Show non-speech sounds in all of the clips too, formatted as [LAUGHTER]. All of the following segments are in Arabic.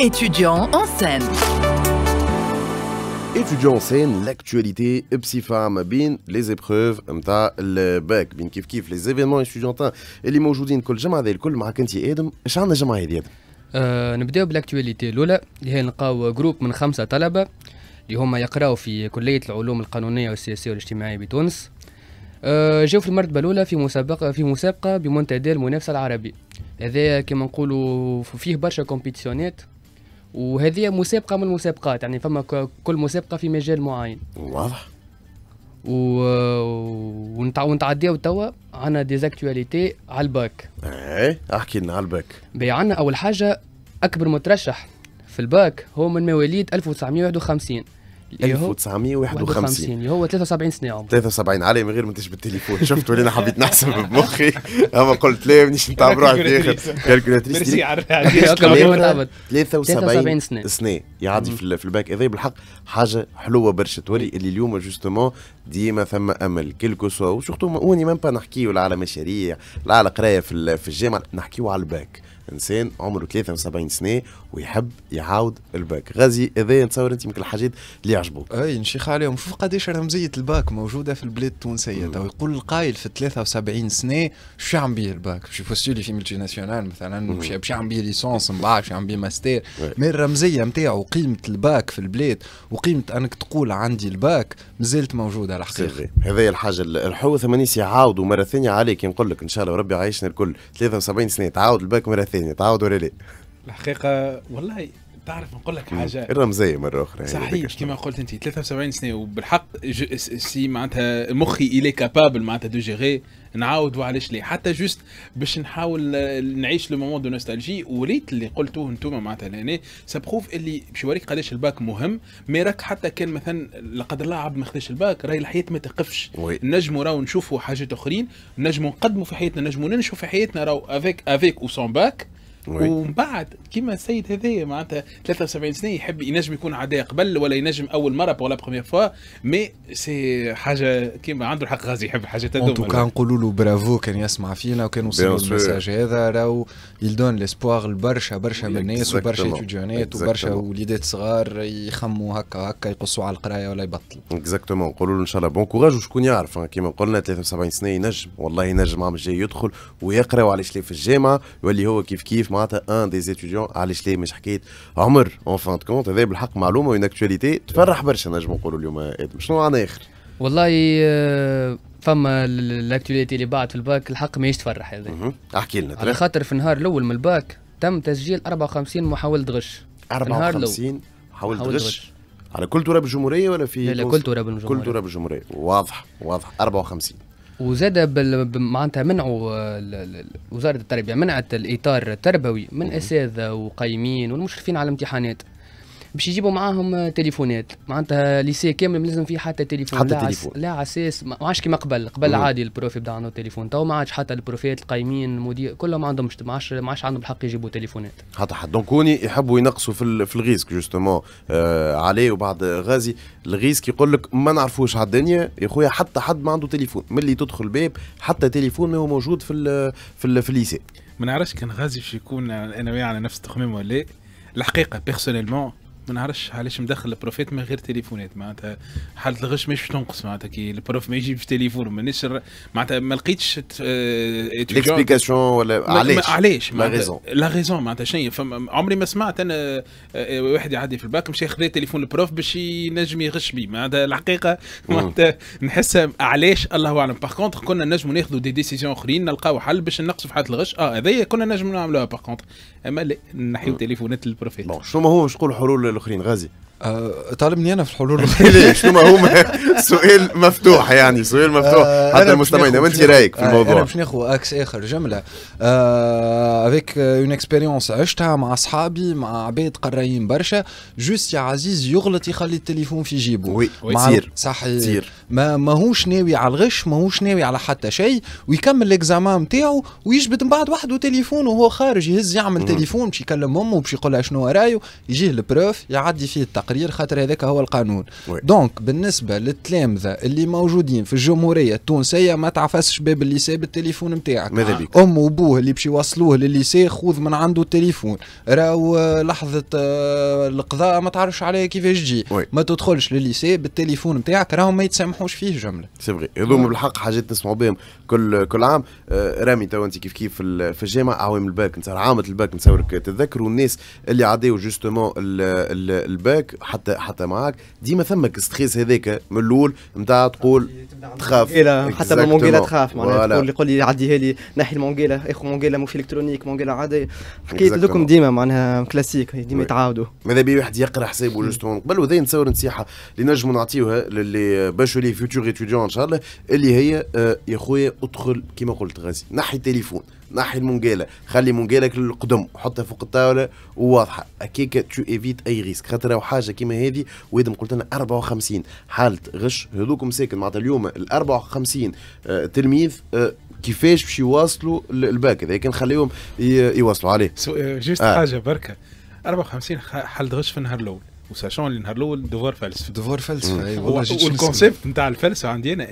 Étudiants en scène. Étudiants en scène, l'actualité بصفة بين لي زيبروف نتاع الباك بين كيف كيف لي زيفينمون ايتيديونتان اللي موجودين كل جمعة ذي الكل معك انت ادم اش عندنا الجمعة هذه ادم؟ نبداو بالاكتواليتي الاولى اللي هي نلقاو جروب من خمسة طلبة اللي هما يقراو في كلية العلوم القانونية والسياسية والاجتماعية بتونس جاو في المرتبة الأولى في مسابقة في مسابقة بمنتدى المنافسة العربي هذا كما نقولوا فيه برشا كومبيتيسيونات وهذه مسابقه من المسابقات يعني فما كل مسابقه في مجال معين واضح و... ونتع... ونتعديو توا عندنا ديزاكتواليتي على الباك ايه احكي لنا على الباك بي عندنا اول حاجه اكبر مترشح في الباك هو من مواليد 1951 1951 اللي هو 73 سنه عمره 73 علي من غير ما تجيب التليفون شفت ولينا انا حبيت نحسب [LAUGHS] بمخي اما قلت ليه مانيش نتعب روحي في كالكولاتريس ميرسي على 73 سنه سنه يعدي في الباك هذا بالحق حاجه حلوه برشا توري اللي اليوم جوستومون ديما ثم امل كيلكو سوا وسورتو اوني ميم با نحكيو على مشاريع لا على قرايه في الجامعه نحكيو على الباك انسان عمره 73 سنه ويحب يعاود الباك غازي اذا نتصور انت من الحاجات اللي يعجبوك اي نشيخ عليهم شوف قداش رمزيه الباك موجوده في البلاد التونسيه تو يقول القايل في 73 سنه شو عم بيه الباك شو فوسيلي في ملتي ناسيونال مثلا شو عم بيه ليسونس من بعد شو عم بيه ماستير مي الرمزيه نتاعو قيمه الباك في البلاد وقيمه انك تقول عندي الباك مازالت موجوده على الحقيقه هذه الحاجه الحوث مانيش يعاودوا مره ثانيه عليك نقول لك ان شاء الله ربي عايشنا الكل 73 سنه تعاود الباك مره ثانيه تاني تعاودوا ولا لا الحقيقه والله تعرف نقول لك حاجه الرمزيه مره اخرى صحيح كما قلت انت 73 سنه وبالحق سي معناتها مخي الي كابابل معناتها دو جيغي نعاودوا علاش ليه حتى جوست باش نحاول نعيش لو مومون دو نوستالجي وريت اللي قلتوه انتم معناتها لهنا سبخوف اللي باش يوريك قداش الباك مهم مي راك حتى كان مثلا لا قدر الله عبد ما خداش الباك راهي الحياه ما تقفش نجموا راهو نشوفوا حاجات اخرين نجموا نقدموا في حياتنا نجموا ننشوا في حياتنا راهو افيك افيك وسون باك ومن بعد كيما السيد هذايا معناتها 73 سنه يحب ينجم يكون عداء قبل ولا ينجم اول مره لا بروميير فوا مي سي حاجه كيما عنده الحق غازي يحب حاجه تدوم توكا نقولوا له برافو كان يسمع فينا وكان وصل المساج هذا راهو يلدون ليسبواغ لبرشا برشا من الناس وبرشا اتيديونات وبرشا وليدات صغار يخموا هكا هكا يقصوا على القرايه ولا يبطلوا اكزاكتومون نقولوا له ان شاء الله بون كوراج وشكون يعرف كيما قلنا 73 سنه ينجم والله ينجم عام الجاي يدخل ويقرا وعلاش في الجامعه يولي هو كيف كيف معناتها ان دي ستوديون علاش ليه مش حكيت عمر اون فان كونت هذا بالحق معلومه اون اكتواليتي تفرح برشا نجم نقولوا اليوم ادم شنو عن اخر؟ والله آه، فما الاكتواليتي اللي بعد في الباك الحق ماهيش تفرح هذا احكي لنا على خاطر في النهار الاول من الباك تم تسجيل 54 محاوله غش 54 محاوله غش على كل تراب الجمهوريه ولا في لا لا كل تراب الجمهوريه كل تراب الجمهوريه واضح واضح 54 وزاد معناتها منعوا آه، وزاره التربيه منعت الاطار التربوي من اساتذه وقيمين والمشرفين على الامتحانات باش يجيبوا معاهم تليفونات معناتها ليسي كامل لازم فيه حتى تليفون حتى تليفون لا عساس ما عادش كيما قبل قبل عادي البروفي بدا عنده تليفون تو ما عادش حتى البروفيات القايمين المدير كلهم ما عندهمش ما عادش ما عادش عندهم الحق يجيبوا تليفونات حتى حد دونك هوني يحبوا ينقصوا في, ال... في الريسك جوستومون آه علي وبعد غازي الريسك يقول لك ما نعرفوش على الدنيا يا خويا حتى حد ما عنده تليفون ملي تدخل الباب حتى تليفون ما هو موجود في ال... في, ال... في الليسي ما نعرفش كان غازي باش يكون انا وياه على نفس التخمام ولا لا الحقيقه بيرسونيلمون ما نعرفش علاش مدخل البروفيت من غير تليفونات معناتها حاله الغش مش تنقص معناتها كي البروف ما يجيبش تليفون مانيش معناتها ما لقيتش ليكسبيكاسيون آه، ولا علاش علاش لا ريزون لا ريزون معناتها شنو عمري ما سمعت انا آه، آه، واحد يعدي في الباك مشى ياخذ تليفون البروف باش ينجم يغش بيه معناتها الحقيقه معناتها نحسها علاش الله اعلم باغ كونتر كنا نجموا ناخذوا دي ديسيزيون اخرين نلقاو حل باش نقصوا في حاله الغش اه هذايا كنا نجموا نعملوها باغ كونتر اما لا نحيو تليفونات البروفيت بون شنو هو شكون حلول الاخرين غازي آه، طالبني انا في الحلول [LAUGHS] ليه شنو هما سؤال مفتوح يعني سؤال مفتوح آه، حتى المستمعين وانت رايك في آه، الموضوع انا باش ناخذ اكس اخر جمله افيك اون اكسبيريونس عشتها مع اصحابي مع عباد قرايين برشا جوست يا عزيز يغلط يخلي التليفون في جيبه وي تصير صحيح ما ماهوش ناوي على الغش ماهوش ناوي على حتى شيء ويكمل الاكزامان نتاعو ويجبد من بعد وحده تليفون وهو خارج يهز يعمل تليفون باش يكلم امه باش يقول لها شنو رايه يجيه البروف يعدي فيه التقل التقرير خاطر هذاك هو القانون دونك بالنسبه للتلامذه اللي موجودين في الجمهوريه التونسيه ما تعفسش باب الليسي بالتليفون نتاعك ماذا بيك ام وبوه اللي باش يوصلوه للليسي خذ من عنده التليفون راهو آه، لحظه آه، القضاء ما تعرفش عليه كيفاش تجي ما تدخلش للليسي بالتليفون نتاعك راهم ما يتسامحوش فيه جمله سي فغي هذوما بالحق حاجات نسمعوا بهم كل كل عام آه، رامي تو انت كيف كيف في الجامعه اعوام الباك نتاع عامه الباك نتصورك تتذكروا الناس اللي عداو جوستومون الباك حتى حتى معاك ديما ثمك ستريس هذاك من الاول نتاع تقول تخاف حتى من تخاف معناها تقول يقول لي عديها لي نحي المونجيلا اخو مونجيلا في الكترونيك مونجيلا عاديه حكايه لكم ديما معناها كلاسيك ديما يتعاودوا ماذا بي واحد يقرا حسابه جوستون قبل وذا نتصور نصيحه اللي نجموا نعطيوها للي باش لي فيوتور اتيديون ان شاء الله اللي هي آه، يا خويا ادخل كيما قلت غازي نحي التليفون نحي المونجيلا خلي مونجيلك للقدم حطها فوق الطاوله وواضحه هكاك تو ايفيت اي ريسك خاطر لو حاجه كيما هذه وادم قلت لنا 54 حاله غش هذوك مساكن معناتها اليوم ال 54 آه، تلميذ آه، كيفاش باش يواصلوا الباك هذا كان خليهم يواصلوا عليه آه، جوست آه. حاجه بركه 54 حاله غش في النهار الاول وساشون اللي نهار الاول دفوار فلسفه دفوار فلسفه اي والله والكونسيبت نتاع الفلسفه عندي انا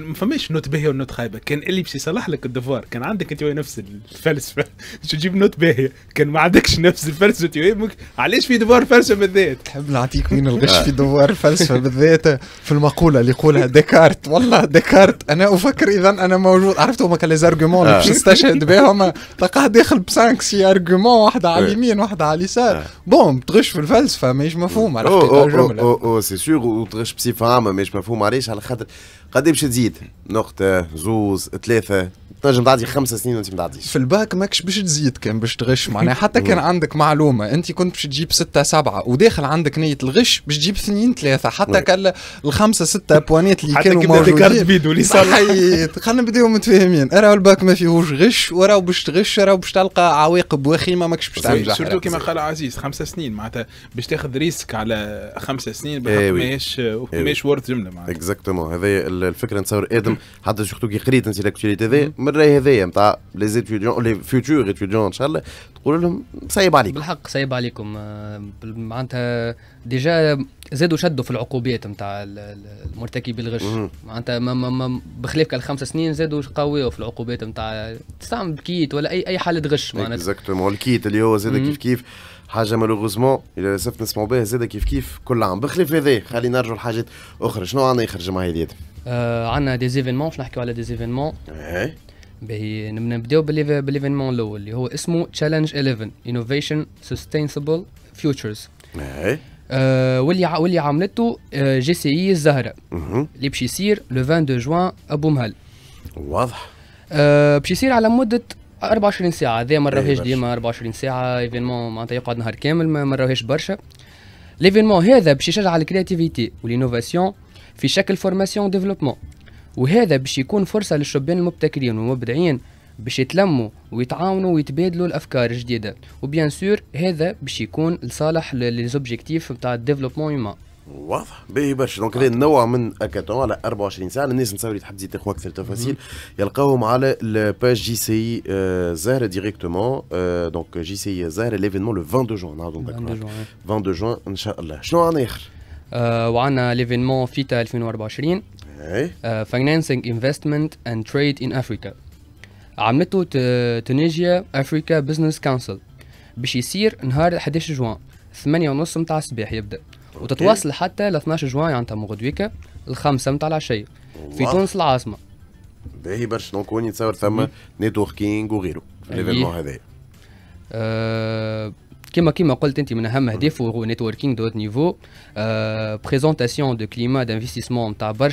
ما فماش نوت باهيه ونوت خايبه كان اللي باش يصلح لك الدفوار كان عندك انت نفس الفلسفه باش تجيب نوت باهيه كان ما عندكش نفس الفلسفه علاش في دفوار فلسفه بالذات تحب نعطيك من الغش آه. في دفوار فلسفه بالذات في المقوله اللي يقولها ديكارت والله ديكارت انا افكر اذا انا موجود عرفت هما كان ليزارغومون اللي آه. باش نستشهد بهم تلقاه داخل بسانك سي ارغومون واحده على إيه. اليمين واحده على اليسار آه. بوم تغش في الفلسفه ماهيش مفهوم مفهومه الحقيقه الجمله او او سي سيغ وتغش بصفه عامه مش مفهومه علاش على خاطر قد باش تزيد نقطه زوز ثلاثه تنجم تعدي خمسة سنين وانت ما تعديش في الباك ماكش باش تزيد كان باش تغش [LAUGHS] معناها حتى كان عندك معلومه انت كنت باش تجيب ستة سبعة وداخل عندك نيه الغش باش تجيب اثنين ثلاثه حتى كان الخمسه سته بوانيت اللي كانوا موجودين حتى كنت بيدو اللي صار خلينا نبداو متفاهمين راهو الباك ما فيهوش غش وراهو باش تغش راهو باش تلقى عواقب وخيمه ماكش باش تنجح سورتو كما قال عزيز خمسة سنين معناتها باش تاخذ ريسك على خمسة سنين ماهيش ماهيش ورد جمله معناتها اكزاكتومون هذايا الفكره نتصور ادم حتى سورتو كي قريت انت هذايا ما من راهي هذايا نتاع لي زيتيديون لي فيوتور ايتيديون ان شاء الله تقول لهم صعيب عليكم بالحق صعيب عليكم آه، معناتها ديجا زادوا شدوا في العقوبات نتاع المرتكبي الغش معناتها بخلاف الخمس سنين زادوا قويوا في العقوبات نتاع تستعمل كيت ولا اي اي حاله غش معناتها اكزاكتومون الكيت اللي هو زاد كيف كيف حاجه مالوغوزمون الى للاسف نسمعوا بها زاد كيف كيف كل عام بخلاف هذا خلينا نرجعوا لحاجات اخرى شنو عندنا يخرج مع هذه آه عندنا دي زيفينمون باش نحكيو على دي إيه. زيفينمون باهي نبداو باليفينمون الاول اللي هو اسمه تشالنج 11 انوفيشن سستينبل فيوتشرز اي واللي واللي عملته آه، جي سي اي الزهره اللي باش يصير لو 22 جوان ابو مهل واضح آه باش يصير على مده 24 ساعه هذا ما راهوش أيوة. ديما 24 ساعه ايفينمون معناتها يقعد نهار كامل ما راهوش برشا ليفينمون هذا باش يشجع على الكرياتيفيتي والانوفاسيون في شكل فورماسيون ديفلوبمون وهذا باش يكون فرصة للشبان المبتكرين والمبدعين باش يتلموا ويتعاونوا ويتبادلوا الافكار الجديده وبيان سور هذا باش يكون لصالح لي زوبجيكتيف نتاع الديفلوبمون هيومان واضح باهي برشا دونك هذا نوع من اكاتون على 24 ساعه الناس اللي تحب تزيد تاخذ اكثر تفاصيل يلقاوهم على الباج جي سي زهره ديريكتومون دونك جي سي زهره ليفينمون لو 22 جوان نعاودو 22 جوان ان شاء الله شنو عن اخر وعندنا ليفينمون فيتا 2024 فاينانسنج انفستمنت اند تريد ان افريكا عملته تونيجيا افريكا بزنس كونسل باش يصير نهار 11 جوان 8 ونص متاع الصباح يبدا وتتواصل حتى ل 12 جوان يعني تم غدويكا الخامسه متاع العشية في تونس العاصمة باهي برشا دونك وين يتصور ثم نيتوركينغ وغيره في هذايا آه، je l'ai un networking de niveau. Présentation de climat d'investissement dans bol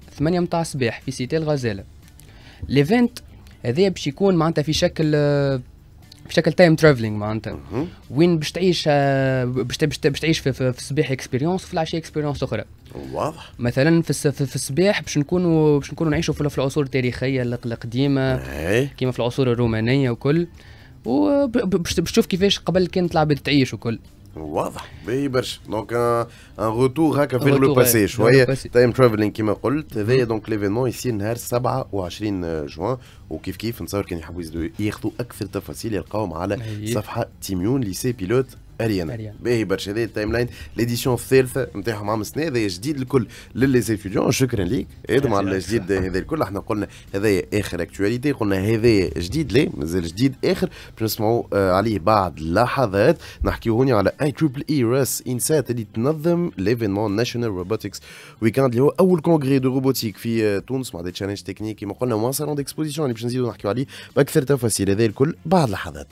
8 متاع الصباح في سيتي الغزاله ليفنت هذايا باش يكون معناتها في شكل في شكل تايم ترافلينغ معناتها وين باش تعيش باش باش تعيش في, في الصباح اكسبيريونس وفي العشاء اكسبيريونس اخرى واضح مثلا في في الصباح باش نكونوا باش نكونوا نعيشوا في العصور التاريخيه القديمه إيه. كيما في العصور الرومانيه وكل وباش تشوف كيفاش قبل كانت العباد تعيش وكل واضح باهي برشا دونك ان روتور هكا فيغ لو باسي شويه تايم ترافلينغ كيما قلت هذايا دونك ليفينمون يصير نهار 27 جوان وكيف كيف نتصور كان يحبوا يزيدوا ياخذوا اكثر تفاصيل يلقاوهم على صفحه تيميون ليسي بيلوت اريانا باهي برشا هذه التايم لاين ليديسيون الثالثه نتاعهم عام السنه هذا جديد الكل لليزيتيديون شكرا ليك ادم على الجديد هذا الكل احنا قلنا هذايا اخر اكتواليتي قلنا هذايا جديد لا مازال جديد اخر باش نسمعوا آه، عليه بعد لحظات نحكيو هوني على اي تريبل اي راس انسات اللي تنظم ليفينمون ناشونال روبوتكس ويكاند اللي هو اول كونغري دو روبوتيك في آه، تونس مع دي تشالنج تكنيك كيما قلنا وان سالون ديكسبوزيسيون اللي باش نزيدو نحكيو عليه باكثر تفاصيل هذا الكل بعد لحظات